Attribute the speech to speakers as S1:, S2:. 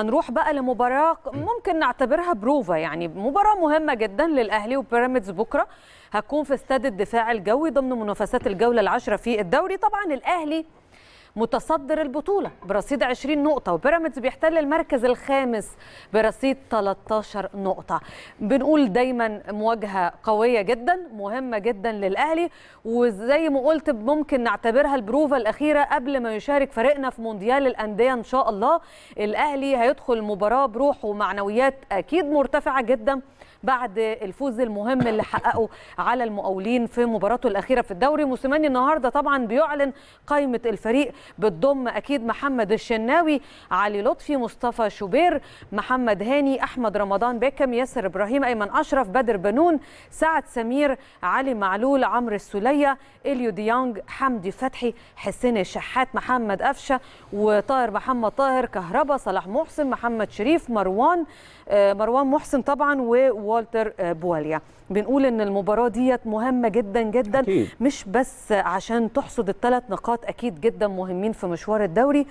S1: هنروح بقى لمباراه ممكن نعتبرها بروفا يعني مباراه مهمه جدا للاهلي وبيراميدز بكره هتكون في استاد الدفاع الجوي ضمن منافسات الجوله العاشره في الدوري طبعا الاهلي متصدر البطولة برصيد 20 نقطة وبيراميدز بيحتل المركز الخامس برصيد 13 نقطة بنقول دايما مواجهة قوية جدا مهمة جدا للأهلي وزي ما قلت ممكن نعتبرها البروفة الأخيرة قبل ما يشارك فريقنا في مونديال الأندية إن شاء الله الأهلي هيدخل المباراة بروح ومعنويات أكيد مرتفعة جدا بعد الفوز المهم اللي حققه على المقاولين في مباراته الاخيره في الدوري موسيماني النهارده طبعا بيعلن قائمه الفريق بتضم اكيد محمد الشناوي علي لطفي مصطفى شوبير محمد هاني احمد رمضان بيكم ياسر ابراهيم ايمن اشرف بدر بنون سعد سمير علي معلول عمرو السوليه اليو ديانج حمدي فتحي حسين الشحات محمد قفشه وطاهر محمد طاهر كهربا صلاح محسن محمد شريف مروان آه، مروان محسن طبعا ووالتر آه، بواليا بنقول ان المباراه ديت مهمه جدا جدا أكيد. مش بس عشان تحصد الثلاث نقاط اكيد جدا مهمة مهمين في مشوار الدوري